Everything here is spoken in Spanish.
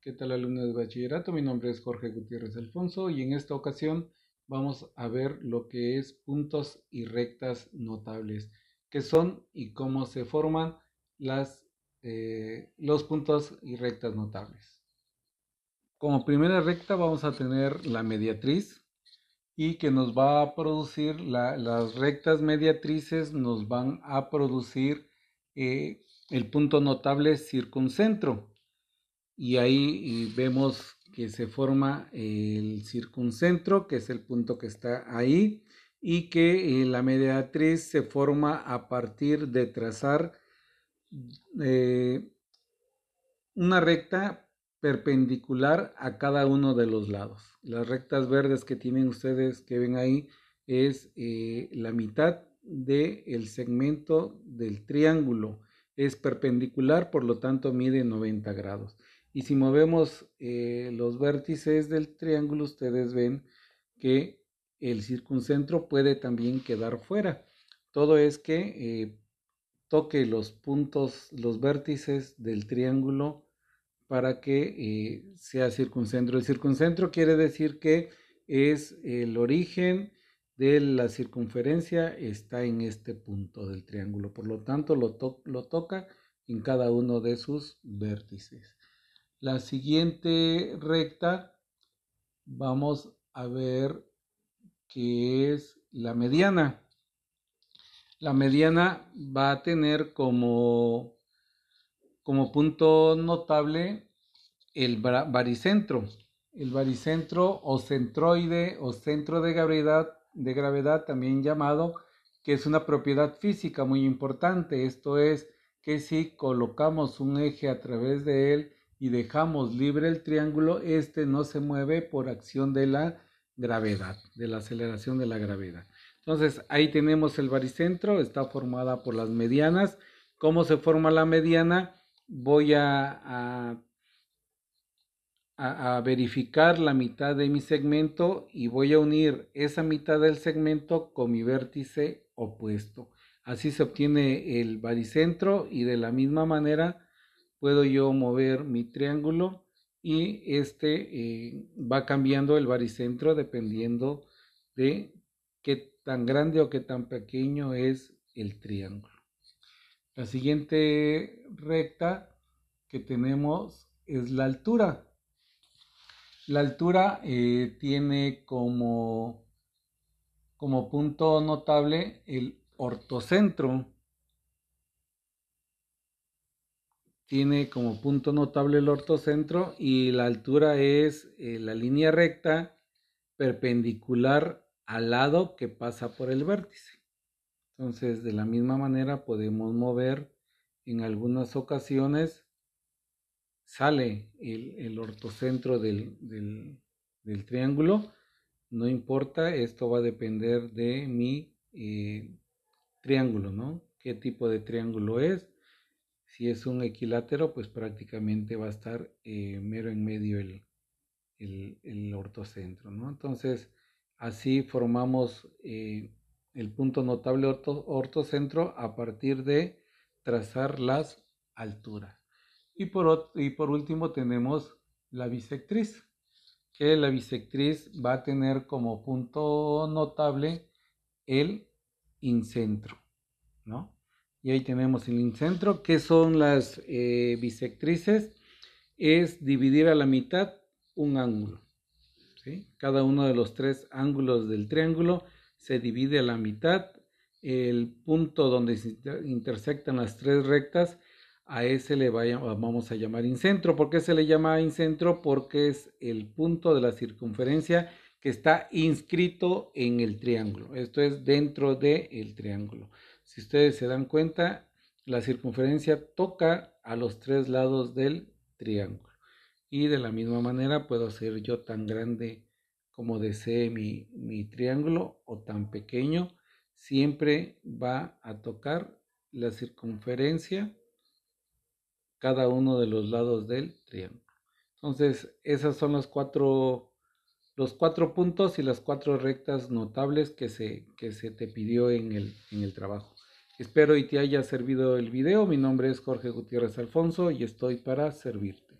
¿Qué tal alumnos de bachillerato? Mi nombre es Jorge Gutiérrez Alfonso y en esta ocasión vamos a ver lo que es puntos y rectas notables, qué son y cómo se forman las, eh, los puntos y rectas notables. Como primera recta vamos a tener la mediatriz y que nos va a producir, las rectas mediatrices nos van a producir eh, el punto notable circuncentro y ahí vemos que se forma el circuncentro, que es el punto que está ahí, y que eh, la mediatriz se forma a partir de trazar eh, una recta perpendicular a cada uno de los lados. Las rectas verdes que tienen ustedes que ven ahí es eh, la mitad del el segmento del triángulo. Es perpendicular, por lo tanto mide 90 grados. Y si movemos eh, los vértices del triángulo, ustedes ven que el circuncentro puede también quedar fuera. Todo es que eh, toque los puntos, los vértices del triángulo para que eh, sea circuncentro. El circuncentro quiere decir que es el origen de la circunferencia está en este punto del triángulo. Por lo tanto, lo toca en cada uno de sus vértices. La siguiente recta vamos a ver qué es la mediana. La mediana va a tener como, como punto notable el baricentro. El baricentro o centroide o centro de gravedad, de gravedad también llamado, que es una propiedad física muy importante. Esto es que si colocamos un eje a través de él, y dejamos libre el triángulo, este no se mueve por acción de la gravedad, de la aceleración de la gravedad. Entonces, ahí tenemos el baricentro, está formada por las medianas. ¿Cómo se forma la mediana? Voy a, a, a, verificar la mitad de mi segmento y voy a unir esa mitad del segmento con mi vértice opuesto. Así se obtiene el baricentro y de la misma manera puedo yo mover mi triángulo y este eh, va cambiando el baricentro dependiendo de qué tan grande o qué tan pequeño es el triángulo. La siguiente recta que tenemos es la altura. La altura eh, tiene como, como punto notable el ortocentro. tiene como punto notable el ortocentro y la altura es eh, la línea recta perpendicular al lado que pasa por el vértice. Entonces, de la misma manera podemos mover en algunas ocasiones, sale el, el ortocentro del, triángulo, no importa, esto va a depender de mi eh, triángulo, ¿no? ¿Qué tipo de triángulo es? Si es un equilátero, pues prácticamente va a estar eh, mero en medio el, ortocentro, ¿no? Entonces, así formamos eh, el punto notable orto, ortocentro a partir de trazar las alturas. Y por, y por último tenemos la bisectriz, que la bisectriz va a tener como punto notable el incentro, ¿no? y ahí tenemos el incentro. ¿Qué son las eh, bisectrices? Es dividir a la mitad un ángulo. Cada uno de los tres ángulos del triángulo se divide a la mitad. El punto donde se intersectan las tres rectas, a ese le vamos a llamar incentro. ¿Por qué se le llama incentro? Porque es el punto de la circunferencia que está inscrito en el triángulo. Esto es dentro del triángulo. Si ustedes se dan cuenta, la circunferencia toca a los tres lados del triángulo. Y de la misma manera puedo hacer yo tan grande como desee mi, triángulo o tan pequeño. Siempre va a tocar la circunferencia cada uno de los lados del triángulo. Entonces, esas son las cuatro los cuatro puntos y las cuatro rectas notables que se, que se te pidió en el, en el trabajo. Espero y te haya servido el video. Mi nombre es Jorge Gutiérrez Alfonso y estoy para servirte.